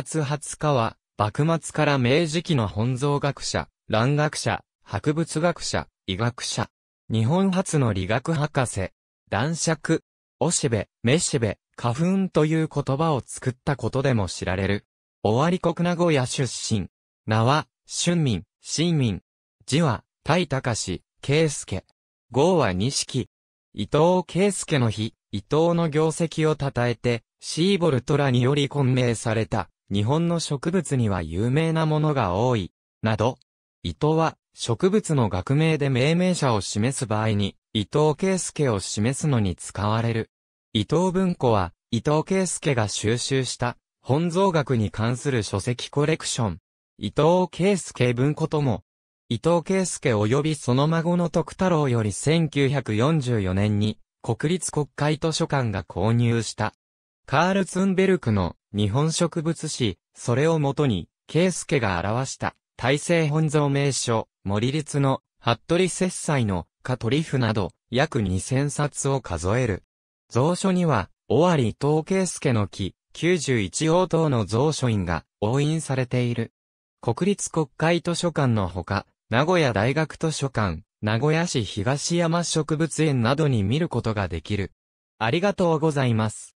初20日は、幕末から明治期の本草学者、蘭学者、博物学者、医学者。日本初の理学博士。男爵、おしべ、めしべ、花粉という言葉を作ったことでも知られる。終わり国名古屋出身。名は、春民、新民。字は、大隆、圭介。号は錦。伊藤圭介の日、伊藤の業績を称えて、シーボルトらにより混迷された。日本の植物には有名なものが多い、など、伊藤は植物の学名で命名者を示す場合に、伊藤圭介を示すのに使われる。伊藤文庫は、伊藤圭介が収集した本草学に関する書籍コレクション。伊藤圭介文庫とも、伊藤圭介及びその孫の徳太郎より1944年に国立国会図書館が購入した。カールツンベルクの日本植物史、それをもとに、ス介が表した、大政本草名所、森立の、服部節祭の、カトリフなど、約2000冊を数える。蔵書には、尾張伊藤ス介の木、91王等の蔵書院が、押印されている。国立国会図書館のほか、名古屋大学図書館、名古屋市東山植物園などに見ることができる。ありがとうございます。